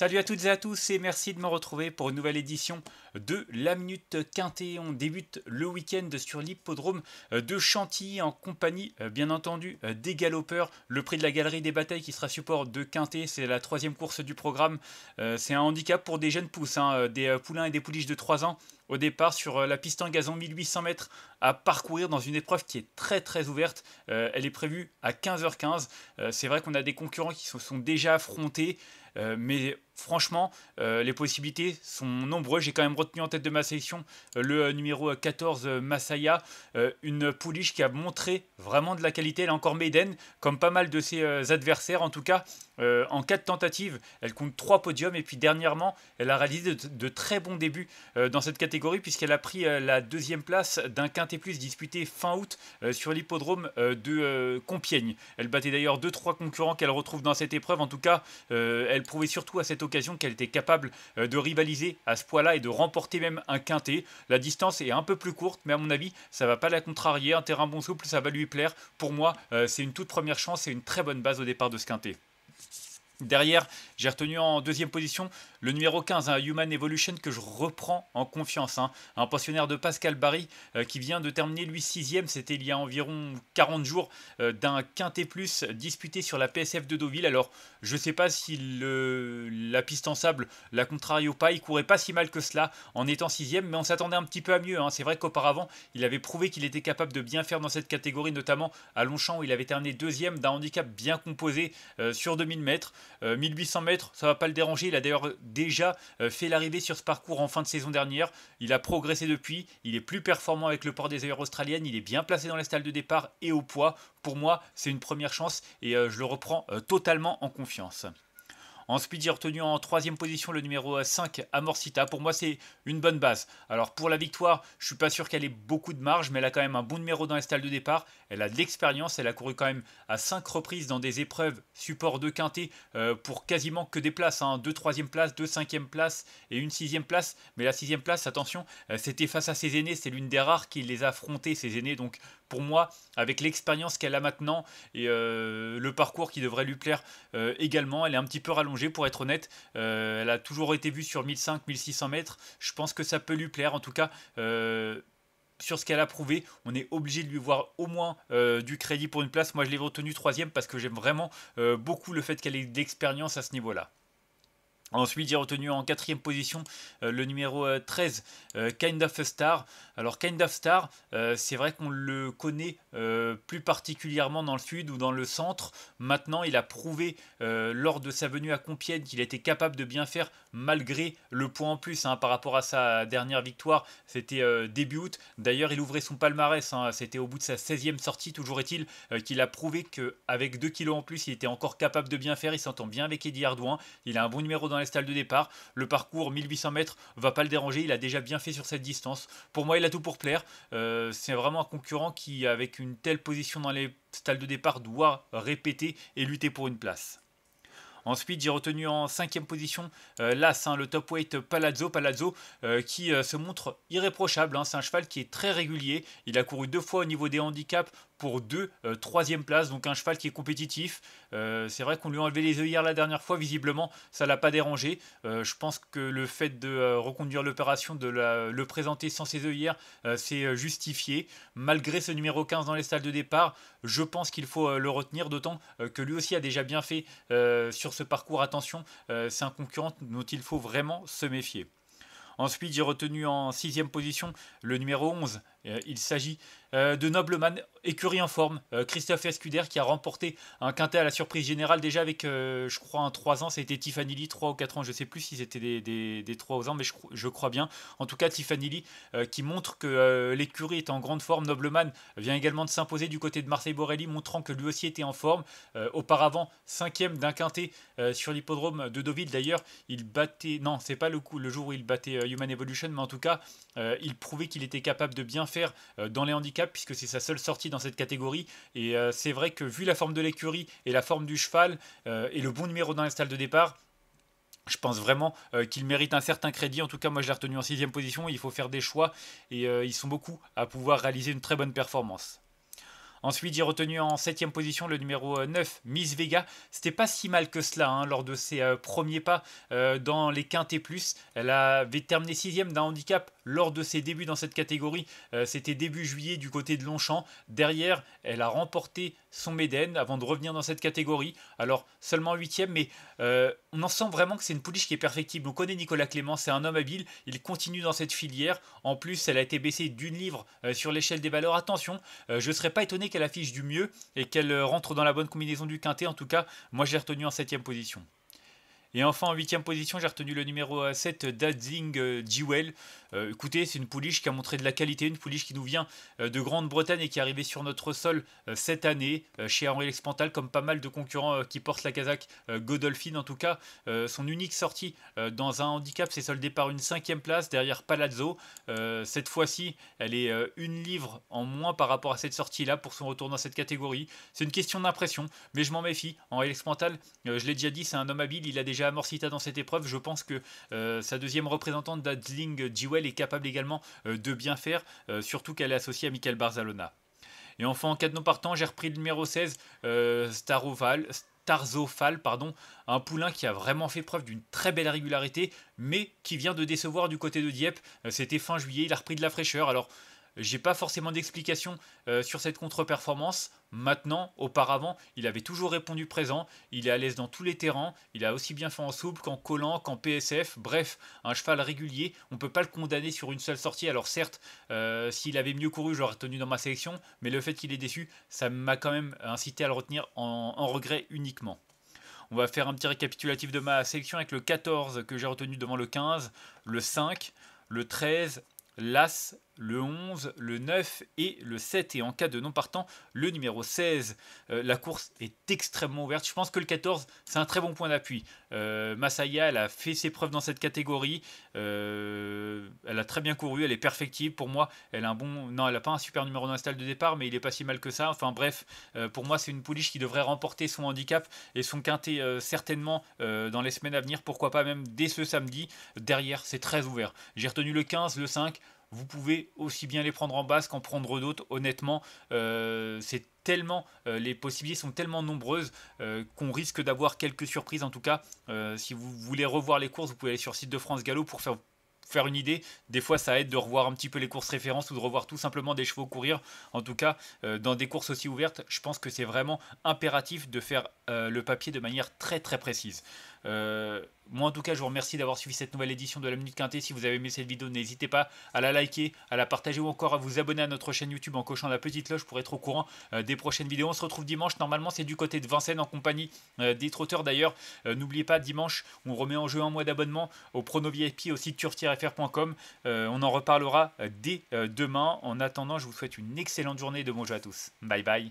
Salut à toutes et à tous et merci de me retrouver pour une nouvelle édition de La Minute Quintée. On débute le week-end sur l'hippodrome euh, de Chantilly en compagnie, euh, bien entendu, euh, des galopeurs. Le prix de la Galerie des Batailles qui sera support de Quintée, c'est la troisième course du programme. C'est un handicap pour des jeunes pousses, hein, des poulains et des pouliches de 3 ans au départ sur la piste en gazon 1800 mètres à parcourir dans une épreuve qui est très très ouverte. elle est prévue à 15h15. c'est vrai qu'on a des concurrents qui se sont déjà affrontés, mais franchement, euh, les possibilités sont nombreuses. J'ai quand même retenu en tête de ma sélection euh, le euh, numéro 14 Masaya, une pouliche qui a montré vraiment de la qualité. Elle est encore Maiden, comme pas mal de ses adversaires. En tout cas, en quatre tentatives, elle compte trois podiums. Et puis dernièrement, elle a réalisé de, très bons débuts dans cette catégorie, puisqu'elle a pris la deuxième place d'un quintet plus disputé fin août sur l'hippodrome de Compiègne. Elle battait d'ailleurs deux trois concurrents qu'elle retrouve dans cette épreuve. En tout cas, elle prouvait surtout à cette occasion qu'elle était capable euh, de rivaliser à ce poids-là et de remporter même un quintet. La distance est un peu plus courte, mais à mon avis, ça va pas la contrarier. Un terrain bon souple, ça va lui plaire. Pour moi, euh, c'est une toute première chance et une très bonne base au départ de ce quintet. Derrière, j'ai retenu en deuxième position le numéro 15, Human Evolution, que je reprends en confiance. Hein. Un pensionnaire de Pascal Barry euh, qui vient de terminer lui sixième, c'était il y a environ 40 jours, euh, d'un quintet plus disputé sur la PSF de Deauville. Alors, je ne sais pas si la piste en sable la contrarie ou pas, il courait pas si mal que cela en étant sixième, mais on s'attendait un petit peu à mieux. Hein. C'est vrai qu'auparavant, il avait prouvé qu'il était capable de bien faire dans cette catégorie, notamment à Longchamp où il avait terminé deuxième d'un handicap bien composé euh, sur 2000 mètres. 1800 euh, mètres, ça va pas le déranger. Il a d'ailleurs euh, déjà euh, fait l'arrivée sur ce parcours en fin de saison dernière. Il a progressé depuis. Il est plus performant avec le port des ailleurs australiennes. Il est bien placé dans les stalles de départ et au poids. Pour moi, c'est une première chance et je le reprends totalement en confiance. En j'ai retenu en troisième position le numéro 5, Amorcita. Pour moi, c'est une bonne base. Alors pour la victoire, je ne suis pas sûr qu'elle ait beaucoup de marge, mais elle a quand même un bon numéro dans les stalles de départ. Elle a de l'expérience, elle a couru quand même à cinq reprises dans des épreuves support de quintet euh, pour quasiment que des places, 2 hein. deux troisième place, deux cinquième place et une sixième place. Mais la sixième place, attention, euh, c'était face à ses aînés, c'est l'une des rares qui les a affrontés, ses aînés. Donc pour moi, avec l'expérience qu'elle a maintenant et euh, le parcours qui devrait lui plaire également, elle est un petit peu rallongée pour être honnête. elle a toujours été vue sur 1500, 1600 mètres. Je pense que ça peut lui plaire. En tout cas, sur ce qu'elle a prouvé, on est obligé de lui voir au moins euh, du crédit pour une place. Moi, je l'ai retenu troisième parce que j'aime vraiment euh, beaucoup le fait qu'elle ait d'expérience à ce niveau-là. Ensuite, j'ai retenu en quatrième position euh, le numéro 13, euh, euh, Kind of Star. Alors, Kind of Star, c'est vrai qu'on le connaît plus particulièrement dans le sud ou dans le centre. Maintenant, il a prouvé lors de sa venue à Compiègne qu'il était capable de bien faire malgré le point en plus hein, par rapport à sa dernière victoire. C'était début août. D'ailleurs, il ouvrait son palmarès. Hein. C'était au bout de sa 16e sortie. Toujours est-il qu'il a prouvé qu'avec 2 kilos en plus, il était encore capable de bien faire. Il s'entend bien avec Eddie Ardouin. Il a un bon numéro dans les de départ. Le parcours 1800 mètres va pas le déranger. Il a déjà bien fait sur cette distance. Pour moi, il a tout pour plaire. Euh, c'est vraiment un concurrent qui, avec une telle position dans les stalles de départ, doit répéter et lutter pour une place. Ensuite, j'ai retenu en cinquième position euh, l'As, hein, le top weight Palazzo. Palazzo euh, qui euh, se montre irréprochable. Hein. C'est un cheval qui est très régulier. Il a couru deux fois au niveau des handicaps pour deux euh, troisième place, Donc un cheval qui est compétitif. Euh, c'est vrai qu'on lui a enlevé les œillères la dernière fois, visiblement ça l'a pas dérangé. Euh, je pense que le fait de reconduire l'opération, de le présenter sans ses œillères, c'est justifié. Malgré ce numéro 15 dans les salles de départ, je pense qu'il faut le retenir, d'autant que lui aussi a déjà bien fait sur ce parcours. Attention, c'est un concurrent dont il faut vraiment se méfier. Ensuite, j'ai retenu en sixième position le numéro 11, euh, il s'agit euh, de Nobleman, écurie en forme. Euh, Christophe Escuder qui a remporté un quintet à la surprise générale déjà avec, je crois, un 3 ans. C'était Tiffany Lee, 3 ou 4 ans. Je ne sais plus si c'était des, des, 3 ans, mais je, crois bien. En tout cas, Tiffany Lee qui montre que l'écurie est en grande forme. Nobleman vient également de s'imposer du côté de Marseille-Borelli, montrant que lui aussi était en forme. auparavant, 5 d'un quintet sur l'hippodrome de Deauville. D'ailleurs, il battait. Non, c'est pas le coup, le jour où il battait Human Evolution, mais en tout cas, il prouvait qu'il était capable de bien faire euh, dans les handicaps puisque c'est sa seule sortie dans cette catégorie. Et euh, c'est vrai que vu la forme de l'écurie et la forme du cheval euh, et le bon numéro dans la de départ, je pense vraiment qu'il mérite un certain crédit. En tout cas, moi, je l'ai retenu en sixième position. Il faut faire des choix et ils sont beaucoup à pouvoir réaliser une très bonne performance. Ensuite, j'ai retenu en 7 position le numéro 9, euh, Miss Vega. C'était pas si mal que cela hein, lors de ses euh, premiers pas euh, dans les quintés plus. Elle avait terminé 6 d'un handicap lors de ses débuts dans cette catégorie. C'était début juillet du côté de Longchamp. Derrière, elle a remporté son Méden avant de revenir dans cette catégorie. Alors seulement 8 mais on en sent vraiment que c'est une pouliche qui est perfectible. On connaît Nicolas Clément, c'est un homme habile. Il continue dans cette filière. En plus, elle a été baissée d'une livre sur l'échelle des valeurs. Attention, je ne serais pas étonné qu'elle affiche du mieux et qu'elle euh, rentre dans la bonne combinaison du quintet. En tout cas, moi, j'ai retenu en 7 position. Et enfin, en huitième position, j'ai retenu le numéro 7, Dazing euh, Jewel. Euh, écoutez, c'est une pouliche qui a montré de la qualité, une pouliche qui nous vient euh, de Grande-Bretagne et qui est arrivée sur notre sol cette année, chez Henri Lexpantal, comme pas mal de concurrents qui portent la Kazakh Godolphin en tout cas. son unique sortie dans un handicap s'est soldée par une cinquième place derrière Palazzo. cette fois-ci, elle est une livre en moins par rapport à cette sortie-là pour son retour dans cette catégorie. C'est une question d'impression, mais je m'en méfie. Henri Pantal, je l'ai déjà dit, c'est un homme habile, il a déjà déjà Amorcita dans cette épreuve. Je pense que euh, sa deuxième représentante, Dadling Jewel, est capable également euh, de bien faire, euh, surtout qu'elle est associée à Michael Barzalona. Et enfin, en cas non partant, j'ai repris le numéro 16, Staroval, Starzofal, pardon, un poulain qui a vraiment fait preuve d'une très belle régularité, mais qui vient de décevoir du côté de Dieppe. C'était fin juillet, il a repris de la fraîcheur. Alors, j'ai pas forcément d'explication euh, sur cette contre-performance. Maintenant, auparavant, il avait toujours répondu présent. Il est à l'aise dans tous les terrains. Il a aussi bien fait en souple qu'en collant, qu'en PSF. Bref, un cheval régulier. On ne peut pas le condamner sur une seule sortie. Alors certes, euh, s'il avait mieux couru, j'aurais tenu dans ma sélection. Mais le fait qu'il ait déçu, ça m'a quand même incité à le retenir en regret uniquement. On va faire un petit récapitulatif de ma sélection avec le 14 que j'ai retenu devant le 15, le 5, le 13, l'As, le 11, le 9 et le 7. Et en cas de non partant, le numéro 16. Euh, la course est extrêmement ouverte. Je pense que le 14, c'est un très bon point d'appui. Euh, Masaya, elle a fait ses preuves dans cette catégorie. Euh, elle a très bien couru, elle est perfective. Pour moi, elle a un bon. Non, elle n'a pas un super numéro dans la de départ, mais il est pas si mal que ça. Enfin bref, euh, pour moi, c'est une pouliche qui devrait remporter son handicap et son quintet certainement dans les semaines à venir. Pourquoi pas même dès ce samedi. Derrière, c'est très ouvert. J'ai retenu le 15, le 5 vous pouvez aussi bien les prendre en basse qu'en prendre d'autres. Honnêtement, euh, c'est tellement euh, les possibilités sont tellement nombreuses euh, qu'on risque d'avoir quelques surprises. En tout cas, si vous voulez revoir les courses, vous pouvez aller sur le site de France Gallo pour faire faire une idée. Des fois, ça aide de revoir un petit peu les courses références ou de revoir tout simplement des chevaux courir. En tout cas, dans des courses aussi ouvertes, je pense que c'est vraiment impératif de faire le papier de manière très très précise. Euh, moi, en tout cas, je vous remercie d'avoir suivi cette nouvelle édition de la Minute Quintée. Si vous avez aimé cette vidéo, n'hésitez pas à la liker, à la partager ou encore à vous abonner à notre chaîne YouTube en cochant la petite cloche pour être au courant euh, des prochaines vidéos. On se retrouve dimanche. Normalement, c'est du côté de Vincennes en compagnie euh, des trotteurs d'ailleurs. N'oubliez pas, dimanche, on remet en jeu un mois d'abonnement au Prono VIP au site turf on en reparlera dès demain. En attendant, je vous souhaite une excellente journée de bon jeu à tous. Bye bye.